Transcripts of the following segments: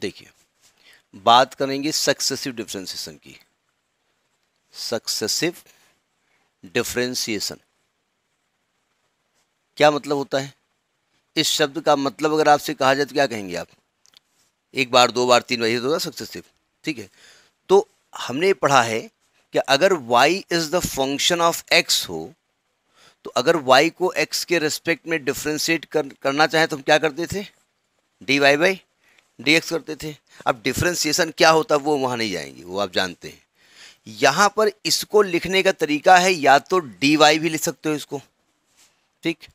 देखिए बात करेंगे सक्सेसिव डिफ्रेंसिएशन की सक्सेसिव डिफ्रेंसिएशन क्या मतलब होता है इस शब्द का मतलब अगर आपसे कहा जाए तो क्या कहेंगे आप एक बार दो बार तीन बार ये तो होगा सक्सेसिव ठीक है तो हमने पढ़ा है कि अगर y is the function of x हो तो अगर y को x के रिस्पेक्ट में डिफ्रेंशिएट कर, करना चाहें तो हम क्या करते थे डी वाई बाई डीएक्स करते थे अब डिफ्रेंसिएशन क्या होता वो वहाँ नहीं जाएंगे वो आप जानते हैं यहाँ पर इसको लिखने का तरीका है या तो डी वाई भी लिख सकते हो इसको ठीक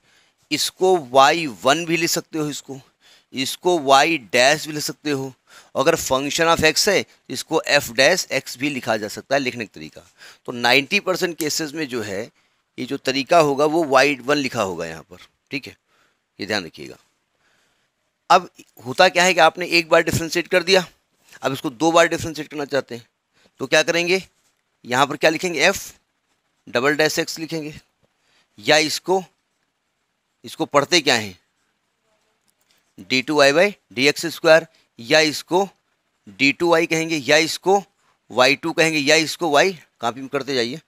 इसको वाई वन भी लिख सकते हो इसको इसको वाई डैश भी लिख सकते हो अगर फंक्शन ऑफ एक्स है इसको एफ डैश एक्स भी लिखा जा सकता है लिखने का तरीका तो 90 परसेंट केसेस में जो है ये जो तरीका होगा वो वाई वन लिखा होगा यहाँ पर ठीक है ये ध्यान रखिएगा अब होता क्या है कि आपने एक बार डिफ्रेंशिएट कर दिया अब इसको दो बार डिफ्रेंशिएट करना चाहते हैं तो क्या करेंगे यहाँ पर क्या लिखेंगे एफ डबल डैश एक्स लिखेंगे या इसको इसको पढ़ते क्या हैं d two y d x square या इसको डी टू वाई कहेंगे या इसको वाई टू कहेंगे या इसको वाई कापी में करते जाइए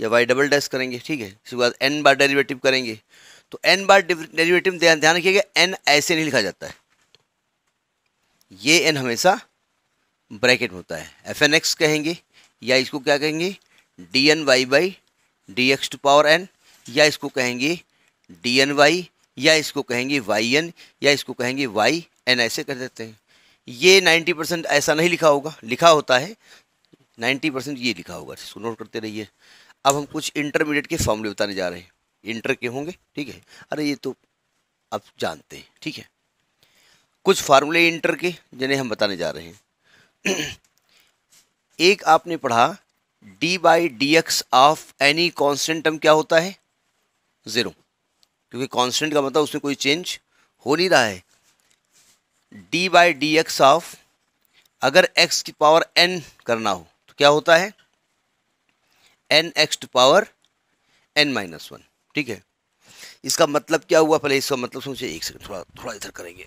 या वाई डबल डैश करेंगे ठीक है इसके बाद एन बार डेरिवेटिव करेंगे तो एन बार डेरिवेटिव ध्यान रखिएगा एन ऐसे नहीं लिखा जाता है ये एन हमेशा ब्रैकेट होता है एफ एन एक्स कहेंगे या इसको क्या कहेंगे d n y by D x to power n या इसको कहेंगे डी एन वाई या इसको कहेंगे वाई एन या इसको कहेंगे वाई एन ऐसे कर देते हैं ये नाइन्टी परसेंट ऐसा नहीं लिखा होगा लिखा होता है नाइन्टी परसेंट ये लिखा होगा इसको नोट करते रहिए अब हम कुछ इंटरमीडिएट के फॉर्मूले बताने जा रहे हैं इंटर के होंगे ठीक है अरे ये तो आप जानते हैं ठीक है कुछ फार्मूले इंटर के जिन्हें हम बताने जा रहे हैं एक आपने पढ़ा d by D x of any constant term क्या होता है ज़ीरो क्योंकि कॉन्सटेंट का मतलब उसमें कोई चेंज हो नहीं रहा है D by D x of अगर एक्स की पावर एन करना हो तो क्या होता है n x to power n minus one ठीक है इसका मतलब क्या हुआ पहले इसका मतलब सोचिए एक सेकंड थोड़ा थोड़ा इधर करेंगे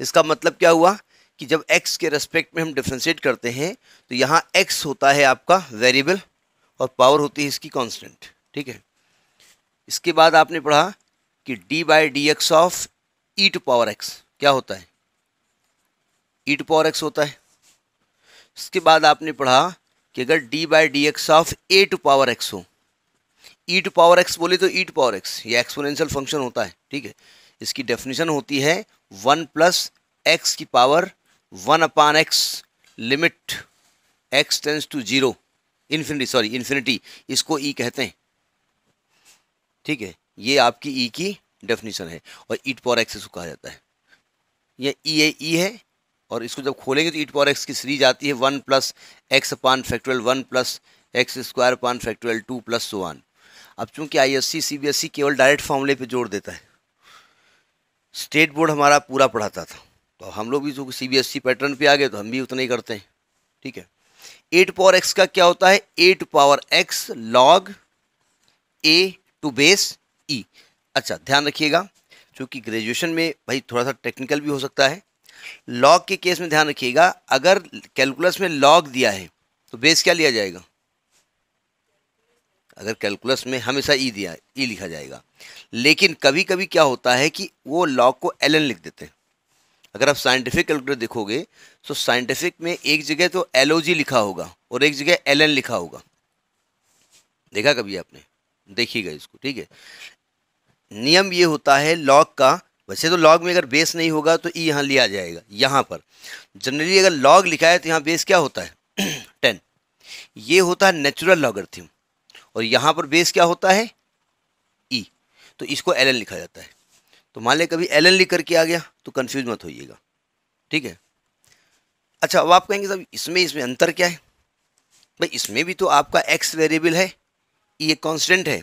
इसका मतलब क्या हुआ कि जब x के रेस्पेक्ट में हम डिफ्रेंशिएट करते हैं तो यहाँ x होता है आपका वेरिएबल और पावर होती है इसकी कांस्टेंट ठीक है इसके बाद आपने पढ़ा कि d by D x of e to power x क्या होता है ई टू पावर x होता है इसके बाद आपने पढ़ा कि अगर d by D x of a to power x हो ई टू पावर एक्स बोले तो ई टू पावर एक्स ये एक्सपोनेंशियल फंक्शन होता है ठीक है इसकी डेफिनेशन होती है वन प्लस एक्स की power one upon x limit x tends to zero infinity sorry infinity इसको ई कहते हैं ठीक है ये आपकी ई की डेफिनेशन है और ईट पावर एक्स इसको कहा जाता है यह ई ए ई है और इसको जब खोलेंगे तो ईट पावर एक्स की सीरीज आती है one plus x upon factorial one plus x square upon factorial two plus one अब चूंकि आईएससी सीबीएसई e केवल डायरेक्ट फॉर्मूले पे जोड़ देता है स्टेट बोर्ड हमारा पूरा पढ़ाता था तो हम लोग भी जो C B S C pattern पे आ गए तो हम भी उतना ही करते हैं ठीक है एट पावर एक्स का क्या होता है a to power x log a to base e अच्छा ध्यान रखिएगा चूँकि ग्रेजुएशन में भाई थोड़ा सा टेक्निकल भी हो सकता है लॉग के केस में ध्यान रखिएगा अगर कैलकुलस में लॉग दिया है तो बेस क्या लिया जाएगा अगर कैलकुलस में हमेशा ई e दिया ई e लिखा जाएगा लेकिन कभी कभी क्या होता है कि वो लॉग को एल लिख देते हैं अगर आप साइंटिफिक कैलकुलेटर देखोगे तो साइंटिफिक में एक जगह तो एल लिखा होगा और एक जगह एल लिखा होगा देखा कभी आपने देखिएगा इसको ठीक है नियम ये होता है लॉग का वैसे तो लॉग में अगर बेस नहीं होगा तो ई e यहाँ लिया जाएगा यहाँ पर जनरली अगर लॉग लिखा है तो यहाँ बेस क्या होता है टेन ये होता है नेचुरल थीम और यहाँ पर बेस क्या होता है ई e. तो इसको एल लिखा जाता है तो मान लिया कभी एल लिख करके आ गया तो कन्फ्यूज मत होइएगा ठीक है अच्छा अब आप कहेंगे सब इसमें इसमें अंतर क्या है भाई इसमें भी तो आपका एक्स वेरिएबल है ई e एक कॉन्स्टेंट है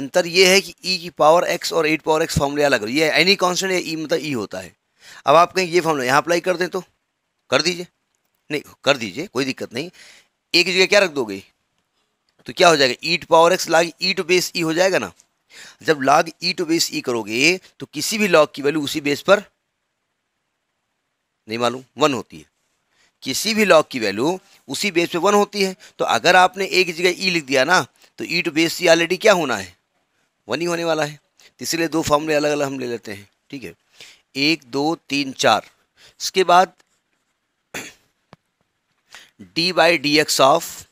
अंतर ये है कि ई e की पावर एक्स और एट पावर एक्स फॉर्मूला अलग ये एनी कॉन्स्टेंट या ई e, मतलब ई e होता है अब आप कहेंगे ये फॉर्मूला यहाँ अप्लाई कर दें तो कर दीजिए नहीं कर दीजिए कोई दिक्कत नहीं एक जगह क्या रख दोगे तो क्या हो जाएगा ई टू पावर एक्स लाग ई टू बेस ई हो जाएगा ना जब लाग ई टू बेस ई करोगे तो किसी भी लॉग की वैल्यू उसी बेस पर नहीं मालूम वन होती है किसी भी लॉग की वैल्यू उसी बेस पे वन होती है तो अगर आपने एक जगह ई e लिख दिया ना तो e to base e already क्या होना है वन ही होने वाला है तो इसीलिए दो फॉर्मूले अलग अलग हम ले लेते हैं ठीक है एक दो तीन चार इसके बाद d by D x of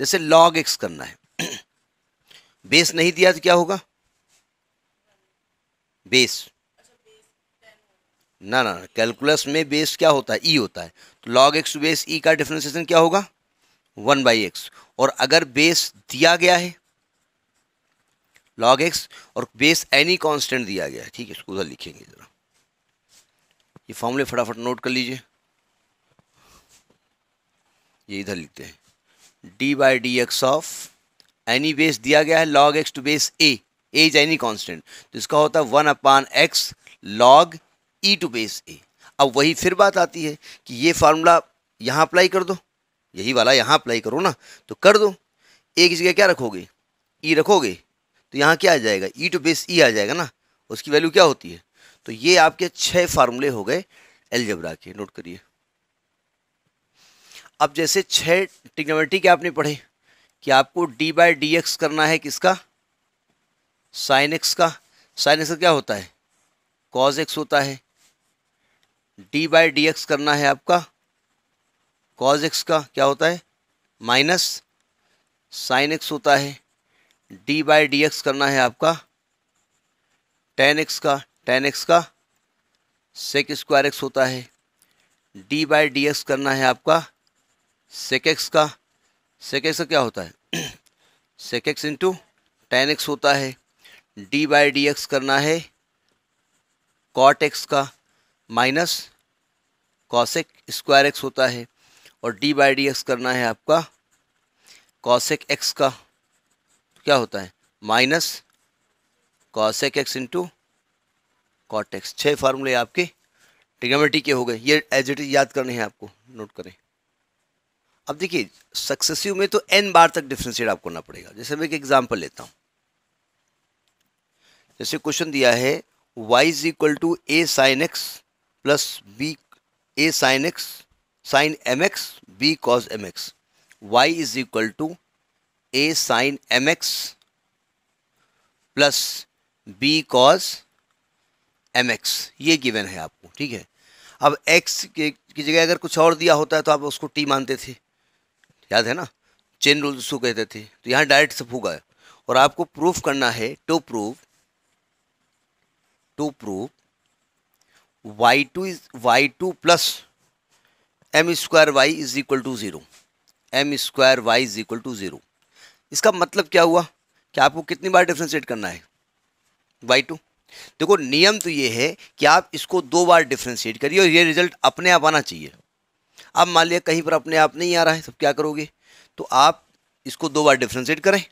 जैसे लॉग एक्स करना है बेस नहीं दिया तो क्या होगा बेस ना ना कैलकुलस में बेस क्या होता है ई e होता है तो लॉग एक्स बेस ई का डिफ्रेंसिएशन क्या होगा वन बाई एक्स और अगर बेस दिया गया है लॉग एक्स और बेस एनी कांस्टेंट दिया गया है ठीक है उधर लिखेंगे ज़रा ये फॉर्मूले फटाफट नोट कर लीजिए ये इधर लिखते हैं d by D x of any base दिया गया है log x to base a a is any constant तो इसका होता है one upon x log e to base a अब वही फिर बात आती है कि ये फार्मूला यहाँ अप्लाई कर दो यही वाला यहाँ अप्लाई करो ना तो कर दो ए की जगह क्या रखोगे ई e रखोगे तो यहाँ क्या आ जाएगा ई टू बेस ई आ जाएगा ना उसकी वैल्यू क्या होती है तो ये आपके छः फार्मूले हो गए एलजबरा के नोट करिए अब जैसे छः टिग्नोमेट्री के आपने पढ़े कि आपको डी बाई डी एक्स करना है किसका साइन एक्स का साइन एक्स का क्या होता है कॉज एक्स होता है डी बाई डी एक्स करना है आपका कॉज एक्स का क्या होता है माइनस साइन एक्स होता है डी बाई डी एक्स करना है आपका टेन एक्स का टेन एक्स का सेक स्क्वायर एक्स होता है डी बाई डी एक्स करना है आपका सेक एक्स का सेक एक्स का क्या होता है sec x into tan x होता है डी बाई डी एक्स करना है कॉट एक्स का माइनस कॉसेक स्क्वायर एक्स होता है और डी बाई डी एक्स करना है आपका कॉसेक एक्स का तो क्या होता है minus cosec x into cot x छः फार्मूले आपके टिगामेटी के हो गए ये एज याद करने हैं आपको नोट करें अब देखिए सक्सेसिव में तो एन बार तक डिफ्रेंशिएट आपको करना पड़ेगा जैसे मैं एक एग्जाम्पल लेता हूं जैसे क्वेश्चन दिया है y is equal to a sine x plus b a sine x sine m x b cos m x y is equal to a sine m x plus b cos m x ये given है आपको ठीक है अब x की जगह अगर कुछ और दिया होता है तो आप उसको टी मानते थे याद है ना चेन रूल उसको कहते थे तो यहाँ डायरेक्ट से फूक आया और आपको प्रूफ करना है to prove to prove y two is y two plus m square y is equal to zero m square y is equal to zero इसका मतलब क्या हुआ कि आपको कितनी बार डिफ्रेंशिएट करना है वाई टू देखो नियम तो ये है कि आप इसको दो बार डिफ्रेंशिएट करिए और ये रिजल्ट अपने आप आना चाहिए अब मान लिया कहीं पर अपने आप नहीं आ रहा है तब क्या करोगे तो आप इसको दो बार डिफ्रेंशिएट करें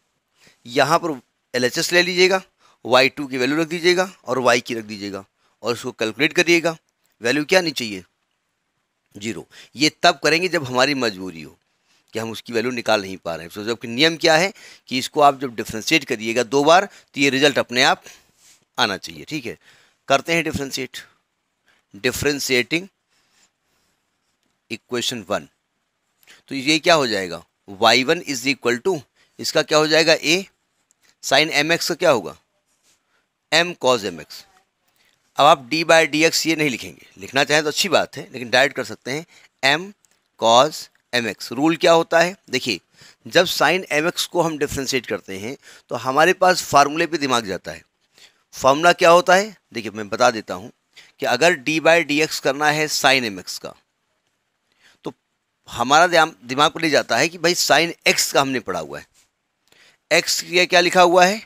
यहाँ पर एल ले लीजिएगा वाई टू की वैल्यू रख दीजिएगा और वाई की रख दीजिएगा और इसको कैलकुलेट करिएगा वैल्यू क्या नहीं चाहिए जीरो ये तब करेंगे जब हमारी मजबूरी हो कि हम उसकी वैल्यू निकाल नहीं पा रहे हैं तो जबकि नियम क्या है कि इसको आप जब डिफ्रेंशिएट करिएगा दो बार तो ये रिजल्ट अपने आप आना चाहिए ठीक है करते हैं डिफ्रेंशिएट डिफ्रेंशिएटिंग इक्वेशन वन तो ये क्या हो जाएगा y one is equal to इसका क्या हो जाएगा ए साइन एम एक्स का क्या होगा एम कॉज एम एक्स अब आप डी बाय डी एक्स ये नहीं लिखेंगे लिखना चाहें तो अच्छी बात है लेकिन डायरेक्ट कर सकते हैं m cos m x rule क्या होता है देखिए जब साइन एम एक्स को हम डिफ्रेंशिएट करते हैं तो हमारे पास फार्मूले पे दिमाग जाता है फार्मूला क्या होता है देखिए मैं बता देता हूँ कि अगर डी बाय डी एक्स करना है साइन एम एक्स का हमारा दिमाग पर ले जाता है कि भाई साइन एक्स का हमने पढ़ा हुआ है एक्स ये क्या लिखा हुआ है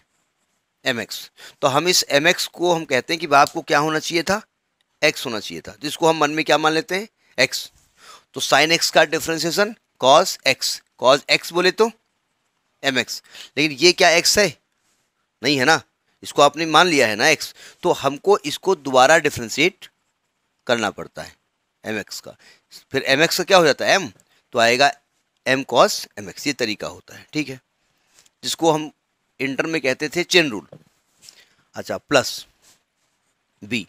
एम एक्स तो हम इस एम एक्स को हम कहते हैं कि भाई आपको क्या होना चाहिए था एक्स होना चाहिए था जिसको हम मन में क्या मान लेते हैं एक्स तो साइन एक्स का differentiation cos x cos x बोले तो एम एक्स लेकिन ये क्या एक्स है नहीं है ना इसको आपने मान लिया है ना एक्स तो हमको इसको दोबारा डिफ्रेंशिएट करना पड़ता है एम एक्स का फिर एम एक्स का क्या हो जाता है एम तो आएगा एम कॉस एम एक्स ये तरीका होता है ठीक है जिसको हम इंटर में कहते थे चेन रूल अच्छा प्लस बी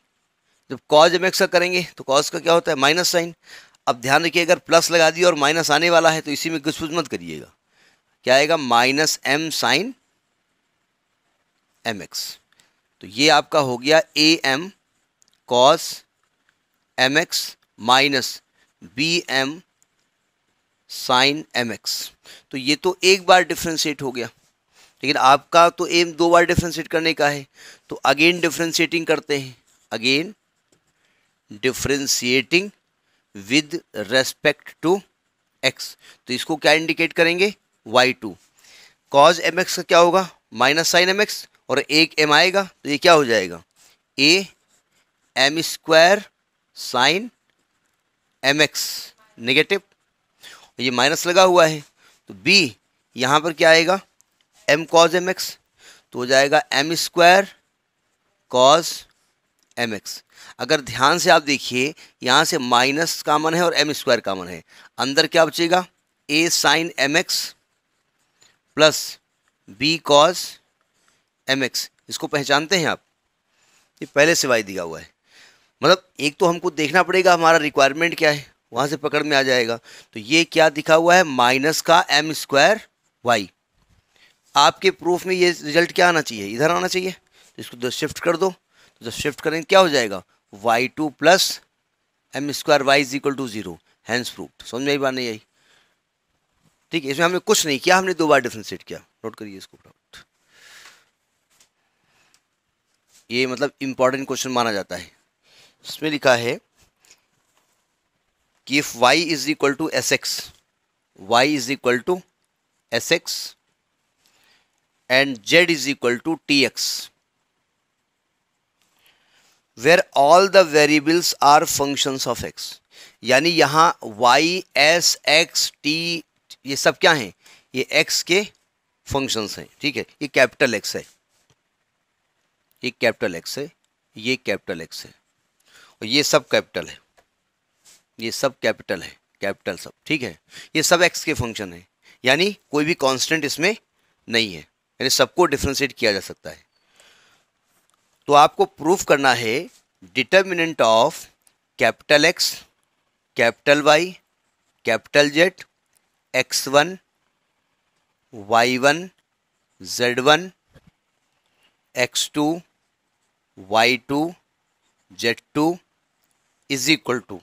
जब कॉज एम एक्स का करेंगे तो कॉज का क्या होता है माइनस साइन अब ध्यान रखिए अगर प्लस लगा दिया और माइनस आने वाला है तो इसी में घुसफुस मत करिएगा क्या आएगा minus m sine m x तो ये आपका हो गया a m cos m x minus b m sine m x तो ये तो एक बार डिफ्रेंशिएट हो गया लेकिन आपका तो एम दो बार डिफ्रेंशिएट करने का है तो अगेन डिफ्रेंशिएटिंग करते हैं again differentiating with respect to x तो इसको क्या इंडिकेट करेंगे y two cos m x का क्या होगा माइनस साइन एम एक्स और एक एम आएगा तो ये क्या हो जाएगा a m square sine m x negative ये माइनस लगा हुआ है तो बी यहाँ पर क्या आएगा एम कॉज एम एक्स तो हो जाएगा m square cos m x अगर ध्यान से आप देखिए यहाँ से माइनस कामन है और एम स्क्वायर कामन है अंदर क्या बचेगा a sine m x plus b cos m x इसको पहचानते हैं आप ये पहले से वाई दिया हुआ है मतलब एक तो हमको देखना पड़ेगा हमारा रिक्वायरमेंट क्या है वहाँ से पकड़ में आ जाएगा तो ये क्या दिखा हुआ है माइनस का एम स्क्वायर वाई आपके प्रूफ में ये रिजल्ट क्या आना चाहिए इधर आना चाहिए तो इसको जब शिफ्ट कर दो तो जब शिफ्ट करेंगे क्या हो जाएगा y two plus m square y is equal to zero hence proof समझ में बात नहीं आई ठीक है इसमें हमने कुछ नहीं किया हमने दो बार डिफ्रेंशिएट किया नोट करिए इसको ये मतलब इम्पॉर्टेंट क्वेश्चन माना जाता है इसमें लिखा है कि if y is equal to S x y is equal to S x and z is equal to T x where all the variables are functions of x यानी यहां y, s, x, t ये सब क्या हैं ये x के functions हैं ठीक है ये कैपिटल x है ये कैपिटल x है ये कैपिटल x है और ये सब कैपिटल है ये सब कैपिटल है कैपिटल सब ठीक है ये सब एक्स के फंक्शन है यानी कोई भी कांस्टेंट इसमें नहीं है यानी सबको डिफ्रेंशिएट किया जा सकता है तो आपको प्रूफ करना है determinant of capital x capital y capital z x one y one z one x two y two z two is equal to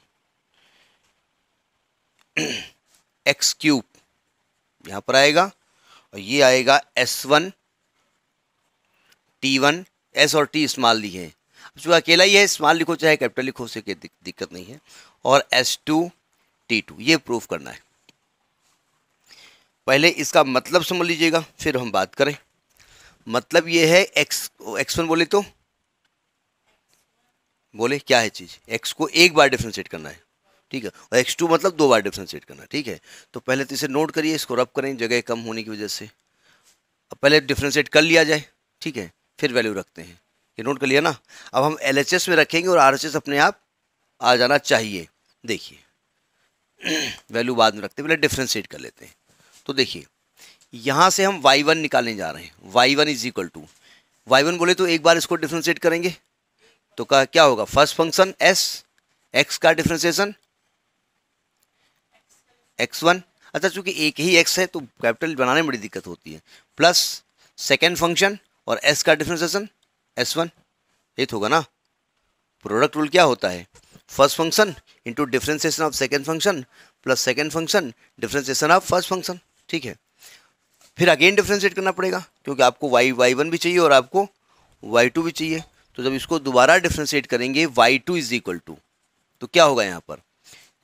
x cube यहां पर आएगा और ये आएगा s one T one s और t small लिए है जो अकेला ही है स्मॉल लिखो चाहे कैपिटल लिखो उसे कोई दिक्कत नहीं है और एस टू टी टू ये प्रूफ करना है पहले इसका मतलब समझ लीजिएगा फिर हम बात करें मतलब ये है एक्स एक्स वन बोले तो बोले क्या है चीज़ एक्स को एक बार डिफ्रेंशिएट करना है ठीक है और एक्स टू मतलब दो बार डिफ्रेंशिएट करना ठीक है तो पहले तो इसे नोट करिए इसको रब करें जगह कम होने की वजह से अब पहले डिफ्रेंशिएट कर लिया जाए ठीक है फिर वैल्यू रखते हैं ये नोट कर लिया ना अब हम एल में रखेंगे और आर अपने आप आ जाना चाहिए देखिए वैल्यू बाद में रखते हैं पहले डिफ्रेंशिएट कर लेते हैं तो देखिए यहाँ से हम y1 निकालने जा रहे हैं y1 one is equal to y बोले तो एक बार इसको डिफ्रेंशिएट करेंगे तो का क्या होगा फर्स्ट फंक्शन एस एक्स का डिफ्रेंसिएशन एक्स वन अच्छा चूंकि एक ही एक्स है तो कैपिटल बनाने में बड़ी दिक्कत होती है प्लस सेकेंड फंक्शन और एस का डिफ्रेंसिएशन एस वन ये तो होगा ना प्रोडक्ट रूल क्या होता है first function into differentiation of second function plus second function differentiation of first function ठीक है फिर अगेन डिफ्रेंशिएट करना पड़ेगा क्योंकि आपको वाई वाई वन भी चाहिए और आपको वाई टू भी चाहिए तो जब इसको दोबारा डिफ्रेंशिएट करेंगे y two is equal to तो क्या होगा यहाँ पर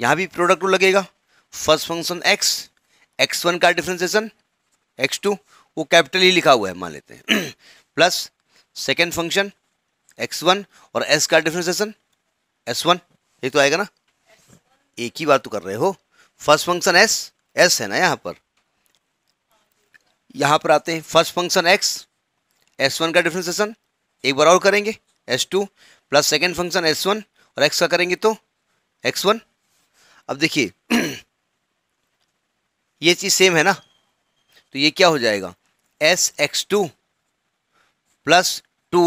यहाँ भी प्रोडक्ट रूल लगेगा first function x x one का डिफ्रेंसिएशन एक्स टू वो कैपिटल ही e लिखा हुआ है मान लेते हैं plus second function x one और एस का डिफ्रेंसिएशन एस वन ये तो आएगा ना एक ही बात तो कर रहे हो फर्स्ट फंक्शन एस एस है ना यहाँ पर यहाँ पर आते हैं first function x S one का डिफ्रेंसिएशन एक बार और करेंगे s two plus second function s one और एक्स का करेंगे तो एक्स वन अब देखिए ये चीज़ सेम है ना तो ये क्या हो जाएगा s x two plus two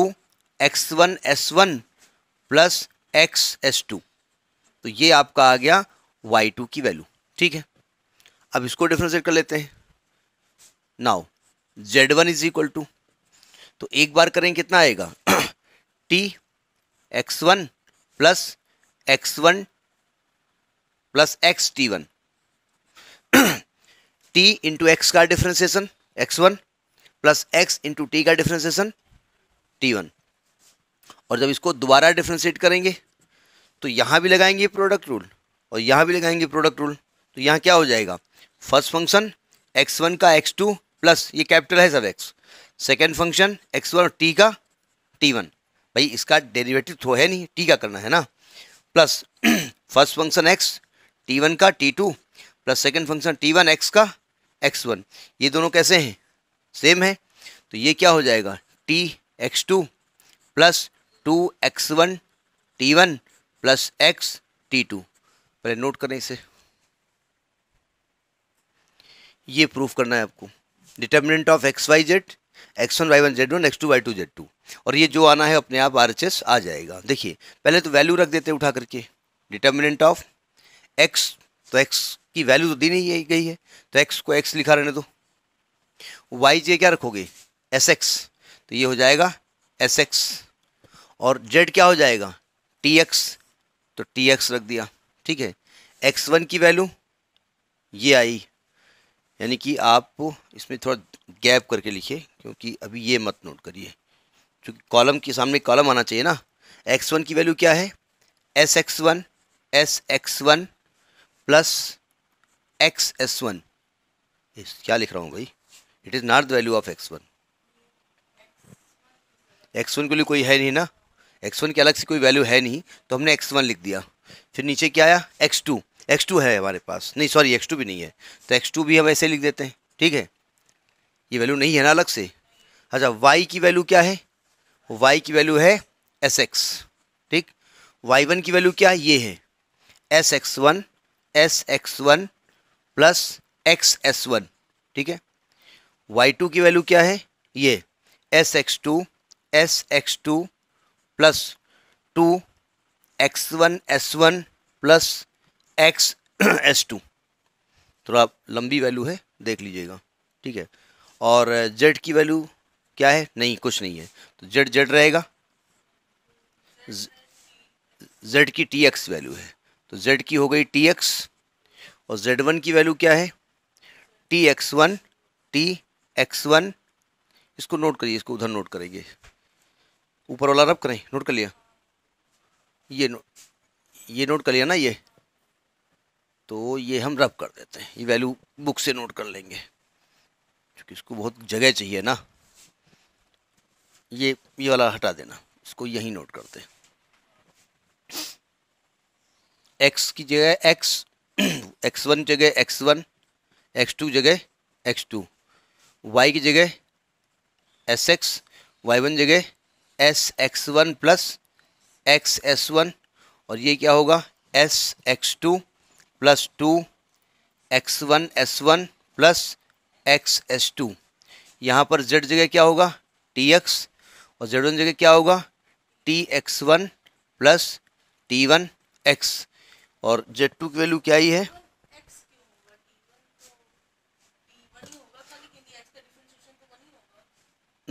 x one S one plus x S two तो ये आपका आ गया वाई टू की वैल्यू ठीक है अब इसको डिफ्रेंशिएट कर लेते हैं now z one is equal to तो एक बार करें कितना आएगा t x one plus x one plus x t one t into x का differentiation x one plus x into t का डिफ्रेंसिएशन टी वन और जब इसको दोबारा डिफ्रेंशिएट करेंगे तो यहाँ भी लगाएंगे प्रोडक्ट रूल और यहाँ भी लगाएंगे प्रोडक्ट रूल तो यहाँ क्या हो जाएगा फर्स्ट फंक्शन एक्स वन का एक्स टू प्लस ये कैपिटल है सब x second function x one t का टी वन भाई इसका डेरिवेटिव तो है नहीं टी का करना है ना plus first function x t one का t two plus second function t one x का एक्स वन ये दोनों कैसे हैं सेम है तो ये क्या हो जाएगा t x two plus two x one T one plus x T two पहले नोट करें इसे ये प्रूफ करना है आपको determinant of x y z x one y one z one x two y two z two और ये जो आना है अपने आप आर एच एस आ जाएगा देखिए पहले तो वैल्यू रख देते हैं उठा करके डिटर्मिनेंट ऑफ एक्स तो एक्स की वैल्यू तो दी नहीं गई है तो एक्स को एक्स लिखा रहने दो वाई जे क्या रखोगे एस एक्स तो ये हो जाएगा एस एक्स और जेड क्या हो जाएगा टी एक्स तो टी एक्स रख दिया ठीक है एक्स वन की वैल्यू ये आई यानी कि आप इसमें थोड़ा गैप करके लिखिए क्योंकि अभी ये मत नोट करिए क्योंकि कॉलम के सामने कॉलम आना चाहिए ना एक्स वन की वैल्यू क्या है S X one S X one plus x S one क्या लिख रहा हूँ भाई it is not the value of X one X one के लिए कोई है नहीं ना एक्स वन के अलग से कोई वैल्यू है नहीं तो हमने एक्स वन लिख दिया फिर नीचे क्या आया एक्स टू एक्स टू है हमारे पास नहीं सॉरी एक्स टू भी नहीं है तो एक्स टू भी हम ऐसे लिख देते हैं ठीक है ये वैल्यू नहीं है ना अलग से अच्छा वाई की वैल्यू क्या है वाई की वैल्यू है एस एक्स ठीक वाई वन की वैल्यू क्या है ये है S X one S X one plus x S one ठीक है वाई टू की वैल्यू क्या है ये S x two S x two plus two x one S one plus x S two थोड़ा लंबी वैल्यू है देख लीजिएगा ठीक है और जेड की वैल्यू क्या है नहीं कुछ नहीं है तो जेड जेड रहेगा जेड की टी एक्स वैल्यू है तो जेड की हो गई टी एक्स और जेड वन की वैल्यू क्या है T x one T x one इसको नोट करिए इसको उधर नोट करेंगे ऊपर वाला रब करें नोट कर लिया ये नो, ये नोट कर लिया ना ये तो ये हम रब कर देते हैं ये वैल्यू बुक से नोट कर लेंगे क्योंकि इसको बहुत जगह चाहिए ना ये ये वाला हटा देना इसको यहीं नोट करते हैं एक्स की जगह एक्स एक्स वन जगह एक्स वन एक्स टू जगह एक्स टू वाई की जगह एस एक्स वाई वन जगह S X one plus x S one और ये क्या होगा S x two plus two x one S one plus x S two यहाँ पर जेड जगह क्या होगा टी एक्स और जेड वन जगह क्या होगा T x one plus T one X और जेड टू की वैल्यू क्या ही है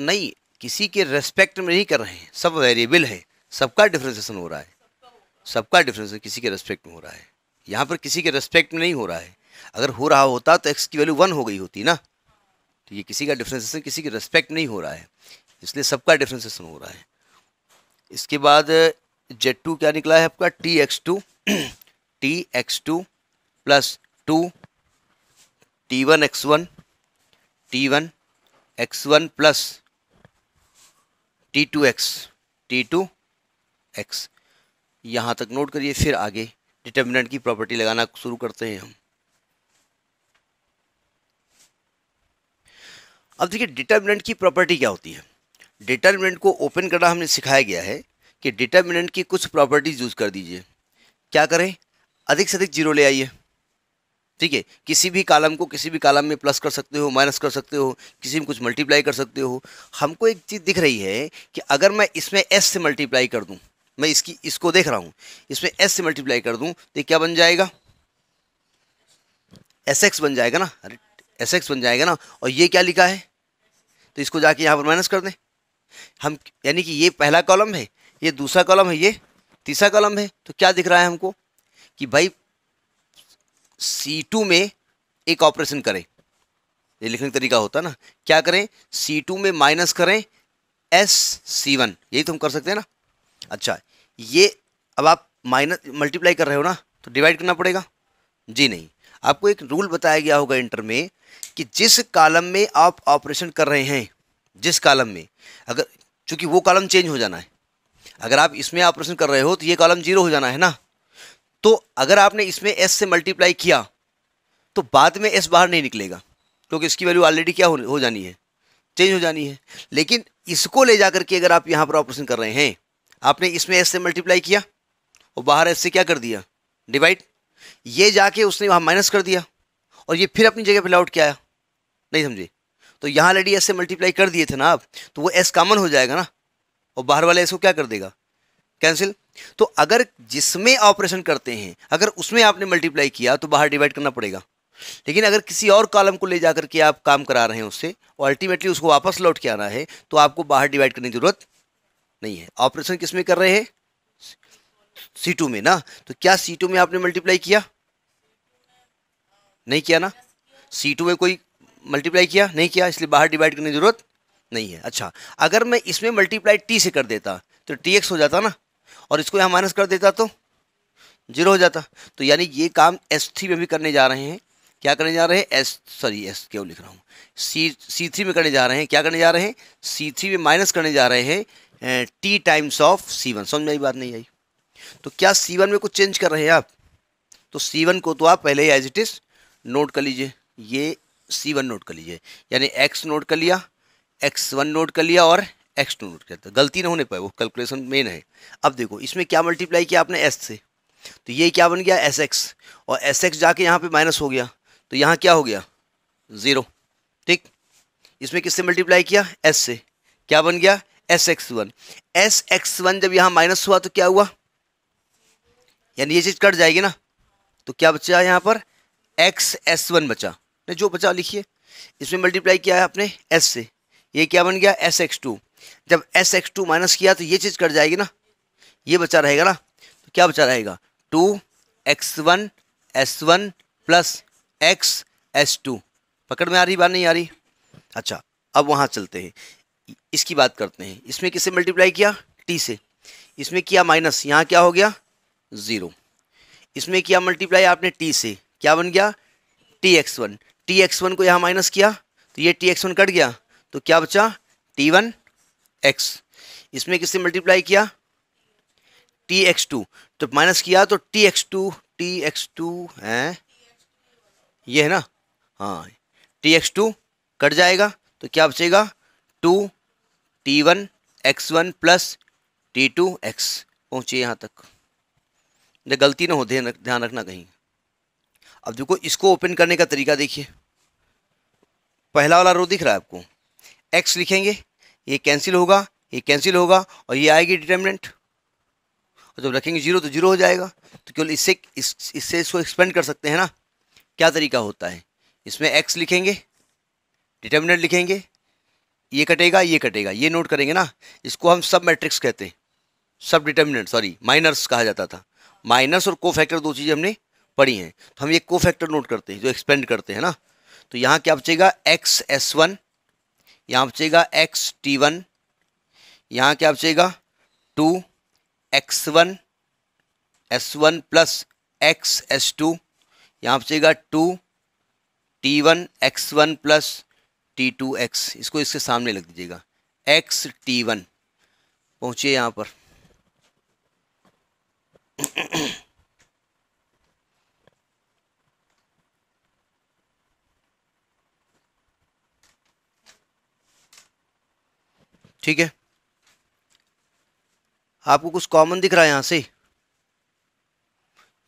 नहीं किसी के रेस्पेक्ट में नहीं कर रहे हैं सब वेरिएबल है सबका डिफ्रेंसेशन हो रहा है सबका डिफ्रेंस किसी के रेस्पेक्ट में हो रहा है यहाँ पर किसी के रेस्पेक्ट में नहीं हो रहा है अगर हो रहा होता तो एक्स की वैल्यू वन हो गई होती ना तो ये किसी का डिफ्रेंसिएशन किसी के रेस्पेक्ट नहीं हो रहा है इसलिए सबका डिफ्रेंसिएशन हो रहा है इसके बाद जेड टू क्या निकला है आपका T x two T x two plus two T one X one T one X one plus T two X T two X यहाँ तक नोट करिए फिर आगे डिटर्मिनेंट की प्रॉपर्टी लगाना शुरू करते हैं हम अब देखिए डिटर्मिनेंट की प्रॉपर्टी क्या होती है डिटर्मिनेंट को ओपन करना हमने सिखाया गया है कि डिटर्मिनेंट की कुछ प्रॉपर्टीज यूज़ कर दीजिए क्या करें अधिक से अधिक जीरो ले आइए ठीक है किसी भी कालम को किसी भी कालम में प्लस कर सकते हो माइनस कर सकते हो किसी में कुछ मल्टीप्लाई कर सकते हो हमको एक चीज़ दिख रही है कि अगर मैं इसमें एस से मल्टीप्लाई कर दूँ मैं इसकी इसको देख रहा हूँ इसमें एस से मल्टीप्लाई कर दूँ तो क्या बन जाएगा एस एक्स बन जाएगा ना अरे एस एक्स बन जाएगा ना और ये क्या लिखा है तो इसको जाके यहाँ पर माइनस कर दें हम यानी कि ये पहला कॉलम है ये दूसरा कॉलम है ये तीसरा कॉलम है तो क्या दिख रहा है हमको कि भाई सी टू में एक ऑपरेशन करें ये लिखने का तरीका होता है ना क्या करें सी टू में माइनस करें एस सी वन यही तो हम कर सकते हैं ना अच्छा ये अब आप माइनस मल्टीप्लाई कर रहे हो ना तो डिवाइड करना पड़ेगा जी नहीं आपको एक रूल बताया गया होगा इंटर में कि जिस कालम में आप ऑपरेशन कर रहे हैं जिस कालम में अगर चूंकि वो कालम चेंज हो जाना है अगर आप इसमें ऑपरेशन कर रहे हो तो ये कॉलम जीरो हो जाना है ना तो अगर आपने इसमें एस से मल्टीप्लाई किया तो बाद में एस बाहर नहीं निकलेगा क्योंकि इसकी वैल्यू ऑलरेडी क्या हो, हो जानी है चेंज हो जानी है लेकिन इसको ले जा करके अगर आप यहाँ पर ऑपरेशन कर रहे हैं आपने इसमें एस से मल्टीप्लाई किया और बाहर एस से क्या कर दिया डिवाइड ये जाके उसने वहाँ माइनस कर दिया और ये फिर अपनी जगह पर लौट के आया नहीं समझे तो यहाँ लेडी एस से मल्टीप्लाई कर दिए थे ना आप तो वो एस कॉमन हो जाएगा ना और बाहर वाला एस को क्या कर देगा कैंसिल तो अगर जिसमें ऑपरेशन करते हैं अगर उसमें आपने मल्टीप्लाई किया तो बाहर डिवाइड करना पड़ेगा लेकिन अगर किसी और कॉलम को ले जा करके आप काम करा रहे हैं उससे और अल्टीमेटली उसको वापस लौट के आना है तो आपको बाहर डिवाइड करने की ज़रूरत नहीं है ऑपरेशन किस में कर रहे हैं सी टू में ना तो क्या सी टू में आपने मल्टीप्लाई किया नहीं किया ना सी टू में कोई मल्टीप्लाई किया नहीं किया इसलिए बाहर डिवाइड करने की ज़रूरत नहीं है अच्छा अगर मैं इसमें मल्टीप्लाई टी से कर देता तो टी एक्स हो जाता ना और इसको यहाँ माइनस कर देता तो जीरो हो जाता तो यानी ये काम एस थ्री में भी करने जा रहे हैं क्या करने जा रहे हैं एस सॉरी एस क्यों लिख रहा हूँ सी सी थ्री में करने जा रहे हैं क्या करने जा रहे हैं सी थ्री में माइनस करने जा रहे हैं T times of C one समझ में आई बात नहीं आई तो क्या सी वन में कुछ चेंज कर रहे हैं आप तो सी वन को तो आप पहले ही एज इट इज़ नोट कर लीजिए ये सी वन नोट कर लीजिए यानी एक्स नोट कर लिया एक्स वन नोट कर लिया और एक्स टू नोट लिया गलती ना होने पाए वो कैलकुलेशन मेन है अब देखो इसमें क्या मल्टीप्लाई किया आपने एस से तो ये क्या बन गया एस एक्स और एस एक्स जाके यहाँ पे माइनस हो गया तो यहाँ क्या हो गया ज़ीरो ठीक इसमें किससे मल्टीप्लाई किया एस से क्या बन गया S X one S X one जब यहाँ माइनस हुआ तो क्या हुआ यानी ये चीज़ कट जाएगी ना तो क्या बचा यहाँ पर एक्स एस वन बचा ने जो बचा लिखिए इसमें मल्टीप्लाई किया है आपने एस से ये क्या बन गया एस एक्स टू जब एस एक्स टू माइनस किया तो ये चीज़ कट जाएगी ना ये बचा रहेगा ना तो क्या बचा रहेगा two x one S one plus x S two पकड़ में आ रही बात नहीं आ रही अच्छा अब वहाँ चलते हैं इसकी बात करते हैं इसमें किससे मल्टीप्लाई किया टी से इसमें किया माइनस यहाँ क्या हो गया ज़ीरो इसमें किया मल्टीप्लाई आपने टी से क्या बन गया T x one T x one को यहाँ माइनस किया तो ये टी एक्स वन कट गया तो क्या बचा टी वन एक्स इसमें किससे मल्टीप्लाई किया टी एक्स टू तो माइनस किया तो T x two T x two है ये है ना हाँ टी एक्स टू कट जाएगा तो क्या बचेगा two T one X one plus T two X पहुँचे यहाँ तक गलती ना हो ध्यान रखना कहीं अब देखो इसको ओपन करने का तरीका देखिए पहला वाला रो दिख रहा है आपको एक्स लिखेंगे ये कैंसिल होगा ये कैंसिल होगा और ये आएगी डिटर्मिनेंट और जब रखेंगे जीरो तो जीरो हो जाएगा तो केवल इससे इस, इससे इसको एक्सपेंड कर सकते हैं ना क्या तरीका होता है इसमें एक्स लिखेंगे डिटर्मिनेंट लिखेंगे ये कटेगा ये कटेगा ये नोट करेंगे ना इसको हम सब मैट्रिक्स कहते हैं सब डिटर्मिनेंट सॉरी माइनर्स कहा जाता था माइनस और को फैक्टर दो चीज़ें हमने पढ़ी हैं तो हम ये को फैक्टर नोट करते हैं जो एक्सपेंड करते हैं ना तो यहाँ क्या बचेगा एक्स एस वन यहाँ बचेगा एक्स टी वन यहाँ क्या बचेगा two x one S one plus x S two यहाँ बचेगा two T one X one plus T two X इसको इसके सामने लग दीजिएगा एक्स टी वन पहुँचिए यहाँ पर ठीक है आपको कुछ कॉमन दिख रहा है यहाँ से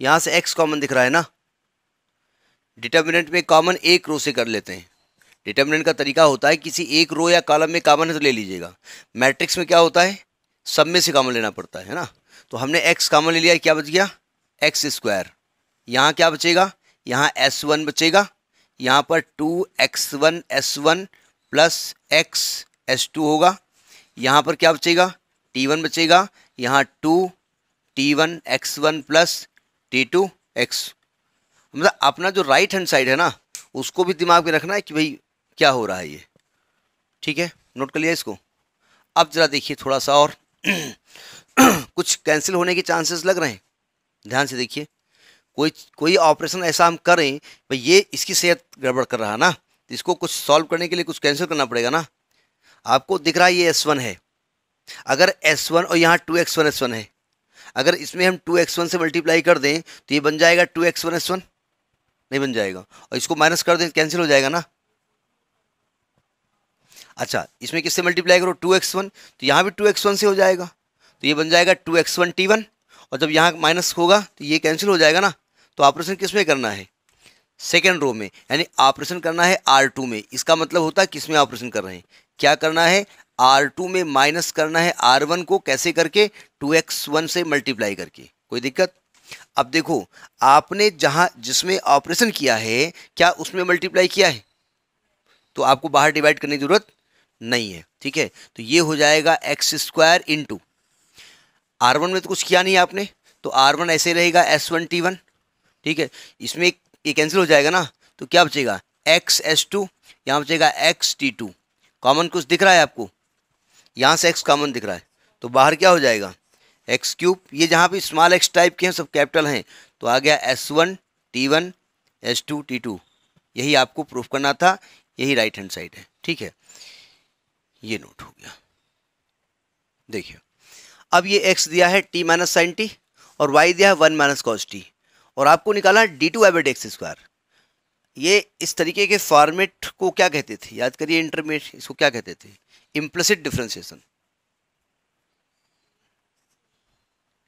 यहाँ से एक्स कॉमन दिख रहा है ना डिटर्मिनेंट में कॉमन एक रो से कर लेते हैं डिटर्मिनेंट का तरीका होता है किसी एक रो या कॉलम में कामन है तो ले लीजिएगा मैट्रिक्स में क्या होता है सब में से कामन लेना पड़ता है, है ना तो हमने एक्स कामन ले लिया क्या बच गया एक्स स्क्वायर यहाँ क्या बचेगा यहाँ एस वन बचेगा यहाँ पर two x one S one plus x S two होगा यहाँ पर क्या बचेगा टी वन बचेगा यहाँ two T one X one plus T two X मतलब अपना जो राइट हैंड साइड है ना उसको भी दिमाग में रखना है कि भाई क्या हो रहा है ये ठीक है नोट कर लिया इसको अब ज़रा देखिए थोड़ा सा और कुछ कैंसिल होने के चांसेस लग रहे हैं ध्यान से देखिए कोई कोई ऑपरेशन ऐसा हम करें भाई ये इसकी सेहत गड़बड़ कर रहा है ना तो इसको कुछ सॉल्व करने के लिए कुछ कैंसिल करना पड़ेगा ना आपको दिख रहा है ये एस वन है अगर एस वन और यहाँ two x one S one है अगर इसमें हम टू एक्स वन से मल्टीप्लाई कर दें तो ये बन जाएगा two x one S one नहीं बन जाएगा और इसको माइनस कर दें कैंसिल हो जाएगा ना अच्छा इसमें किससे मल्टीप्लाई करो टू एक्स वन तो यहाँ भी टू एक्स वन से हो जाएगा तो ये बन जाएगा two x one T one और जब यहाँ माइनस होगा तो ये कैंसिल हो जाएगा ना तो ऑपरेशन किस में करना है सेकेंड रो में यानी ऑपरेशन करना है आर टू में इसका मतलब होता है किस में ऑपरेशन कर रहे हैं क्या करना है आर टू में माइनस करना है आर वन को कैसे करके टू एक्स वन से मल्टीप्लाई करके कोई दिक्कत अब देखो आपने जहाँ जिसमें ऑपरेशन किया है क्या उसमें मल्टीप्लाई किया है तो आपको बाहर डिवाइड करने की ज़रूरत नहीं है ठीक है तो ये हो जाएगा X square in two R one में तो कुछ किया नहीं आपने तो आर वन ऐसे रहेगा एस वन टी वन ठीक है इसमें ये कैंसिल हो जाएगा ना तो क्या बचेगा एक्स एस टू यहाँ बचेगा एक्स टी टू कॉमन कुछ दिख रहा है आपको यहाँ से एक्स कॉमन दिख रहा है तो बाहर क्या हो जाएगा एक्स क्यूब ये जहाँ भी स्मॉल एक्स टाइप के हैं सब कैपिटल हैं तो आ गया S one T one S two T two यही आपको प्रूफ करना था यही राइट हैंड साइड है ठीक है ये नोट हो गया देखिए अब ये एक्स दिया है टी माइनस साइन टी और वाई दिया है वन माइनस कॉस टी और आपको निकालना है डी टू एबेट एक्स स्क्वायर ये इस तरीके के फॉर्मेट को क्या कहते थे याद करिए इंटरमीडिएट इसको क्या कहते थे इम्प्लसिट डिफ्रेंसिएशन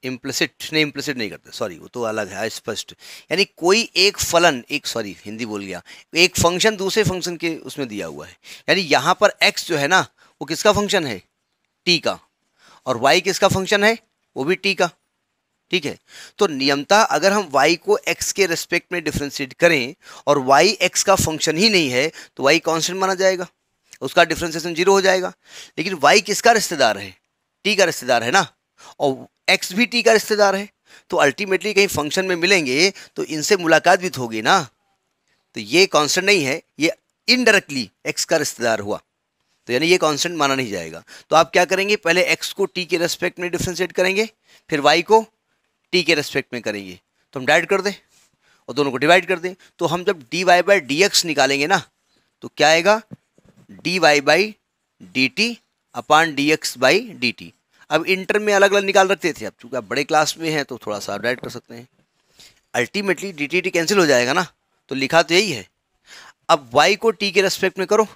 इम्प्लसिट नहीं इम्प्लसिट नहीं करते सॉरी वो तो अलग है स्पष्ट यानी कोई एक फलन एक सॉरी हिंदी बोल गया एक फंक्शन दूसरे फंक्शन के उसमें दिया हुआ है यानी यहाँ पर एक्स जो है ना वो किसका फंक्शन है टी का और वाई किसका फंक्शन है वो भी टी का ठीक है तो नियमता अगर हम वाई को एक्स के रिस्पेक्ट में डिफ्रेंशिएट करें और वाई एक्स का फंक्शन ही नहीं है तो वाई कांस्टेंट माना जाएगा उसका डिफ्रेंसिएशन जीरो हो जाएगा लेकिन वाई किसका रिश्तेदार है टी का रिश्तेदार है ना और एक्स भी टी का रिश्तेदार है तो अल्टीमेटली कहीं फंक्शन में मिलेंगे तो इनसे मुलाकात भी तो होगी ना तो ये कॉन्स्टेंट नहीं है ये इनडायरेक्टली एक्स का रिश्तेदार हुआ तो यानी ये कांस्टेंट माना नहीं जाएगा तो आप क्या करेंगे पहले एक्स को टी के रेस्पेक्ट में डिफ्रेंशिएट करेंगे फिर वाई को टी के रेस्पेक्ट में करेंगे तो हम डाइड कर दें और दोनों को डिवाइड कर दें तो हम जब D Y by D X निकालेंगे ना तो क्या आएगा D Y by D T upon D X by D T अब इंटर में अलग अलग निकाल रखते थे अब चूंकि आप बड़े क्लास में हैं तो थोड़ा सा डाइड कर सकते हैं ultimately D T T cancel हो जाएगा ना तो लिखा तो यही है अब वाई को टी के रेस्पेक्ट में करो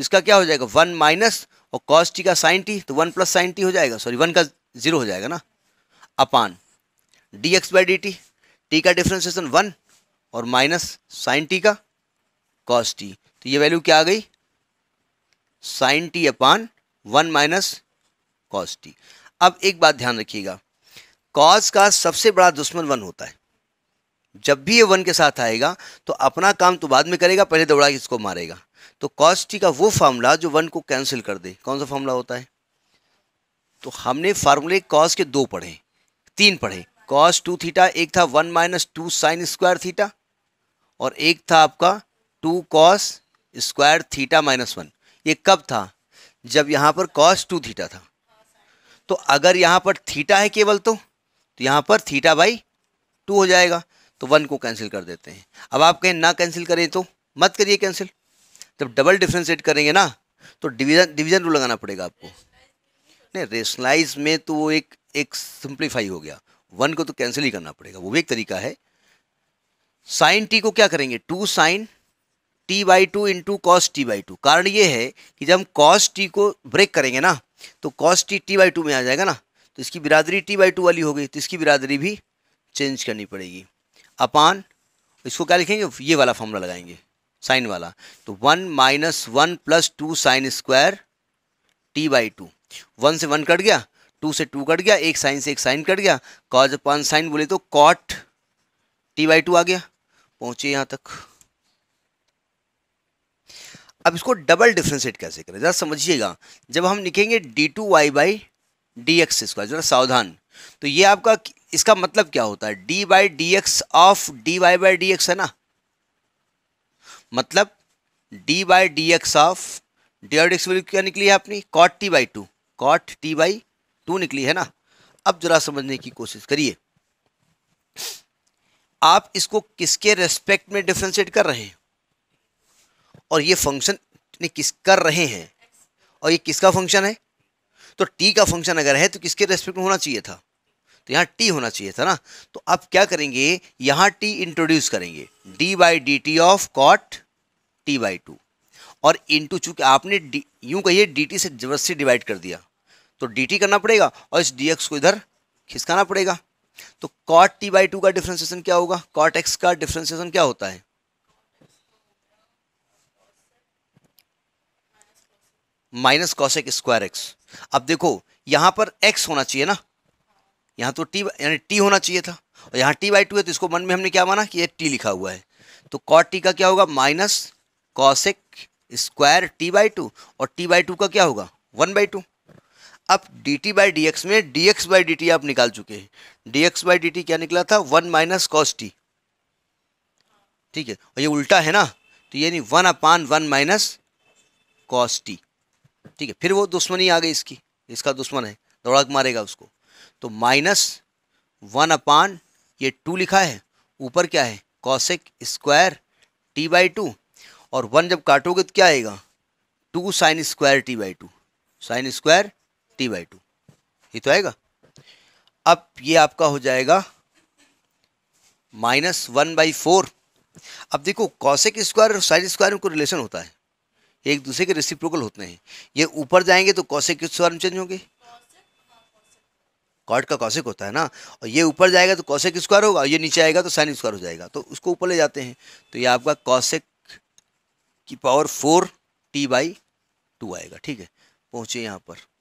इसका क्या हो जाएगा वन माइनस और कॉस टी का साइन टी तो वन प्लस साइन टी हो जाएगा सॉरी वन का जीरो हो जाएगा ना upon D X by D T T का डिफ्रेंसिएशन वन और माइनस साइन टी का कॉस टी तो ये वैल्यू क्या आ गई sine T upon one minus cos T अब एक बात ध्यान रखिएगा कॉस का सबसे बड़ा दुश्मन वन होता है जब भी ये वन के साथ आएगा तो अपना काम तो बाद में करेगा पहले दौड़ा इसको मारेगा तो कॉस टी का वो फार्मूला जो वन को कैंसिल कर दे कौन सा फार्मूला होता है तो हमने फार्मूले कॉस के दो पढ़े तीन पढ़े कॉस टू थीटा एक था one minus two sine square theta और एक था आपका two cos square theta minus one ये कब था जब यहाँ पर कॉस टू थीटा था तो अगर यहाँ पर थीटा है केवल तो तो यहाँ पर थीटा बाई टू हो जाएगा तो वन को कैंसिल कर देते हैं अब आप कहें ना कैंसिल करें तो मत करिए कैंसिल जब डबल डिफ्रेंशिएट करेंगे ना तो डिवीजन डिवीजन रूल लगाना पड़ेगा आपको नहीं रेशनलाइज में तो वो एक एक सिंप्लीफाई हो गया वन को तो कैंसिल ही करना पड़ेगा वो भी एक तरीका है साइन टी को क्या करेंगे two sine T by two into cos T by two कारण ये है कि जब हम कॉस टी को ब्रेक करेंगे ना तो cos T T by two में आ जाएगा ना तो इसकी बिरादरी टी बाई टू वाली हो गई तो इसकी बिरादरी भी चेंज करनी पड़ेगी अपान इसको क्या लिखेंगे ये वाला फॉर्मूला लगाएंगे साइन वाला तो one minus one plus two sine square T by two one से वन कट गया टू से टू कट गया एक साइन से एक साइन कट गया कॉज अपन साइन बोले तो कॉट टी बाई टू आ गया पहुंचे यहां तक अब इसको डबल डिफ्रेंशिएट कैसे करें जरा समझिएगा जब हम लिखेंगे D two Y by D x square जरा सावधान तो ये आपका इसका मतलब क्या होता है D by D x of D Y by D X है ना मतलब D by D x of D R D X value क्या निकली है अपनी cot T by two cot T by two निकली है ना अब जरा समझने की कोशिश करिए आप इसको किसके रेस्पेक्ट में डिफ्रेंशिएट कर रहे हैं और ये फंक्शन ने किस कर रहे हैं और ये किसका फंक्शन है तो टी का फंक्शन अगर है तो किसके रेस्पेक्ट में होना चाहिए था तो यहाँ टी होना चाहिए था ना तो अब क्या करेंगे यहाँ टी इंट्रोड्यूस करेंगे D by D T of cot T by two और टू चूंकि आपने डी यूँ कहिए डी टी से जबरदस्ती डिवाइड कर दिया तो डी टी करना पड़ेगा और इस डी एक्स को इधर खिसकाना पड़ेगा तो कॉट टी बाई टू का डिफ्रेंसिएशन क्या होगा कॉट एक्स का डिफ्रेंसिएशन क्या होता है माइनस कॉसेक स्क्वायर एक्स अब देखो यहां पर एक्स होना चाहिए ना यहाँ तो टी यानी टी होना चाहिए था और यहाँ टी बाई टू है तो इसको मन में हमने क्या माना कि ये टी लिखा हुआ है तो कॉट टी का क्या होगा minus cosec square T by two और टी बाई टू का क्या होगा वन बाई टू अब D T by D X में D X by D T आप निकाल चुके हैं D X by D T क्या निकला था वन माइनस कॉस टी ठीक है और ये उल्टा है ना तो ये नहीं one upon one minus cos T ठीक है फिर वो दुश्मनी आ गई इसकी इसका दुश्मन है दौड़ाक मारेगा उसको तो माइनस वन अपान ये टू लिखा है ऊपर क्या है cosec square T by two और वन जब काटोगे तो क्या आएगा two sine square T by two sine square T by two ये तो आएगा अब ये आपका हो जाएगा माइनस वन बाई फोर अब देखो कॉसिक स्क्वायर और साइन स्क्वायर में कोई रिलेशन होता है एक दूसरे के रेसिप्रोकल होते हैं ये ऊपर जाएंगे तो कौशिक स्क्वायर में चेंज होंगे कॉट का कौशिक होता है ना और ये ऊपर जाएगा तो कौशिक स्क्वायर होगा और ये नीचे आएगा तो साइन स्क्वायर हो जाएगा तो उसको ऊपर ले जाते हैं तो ये आपका कौशिक की power four T by two आएगा ठीक है पहुँचे यहाँ पर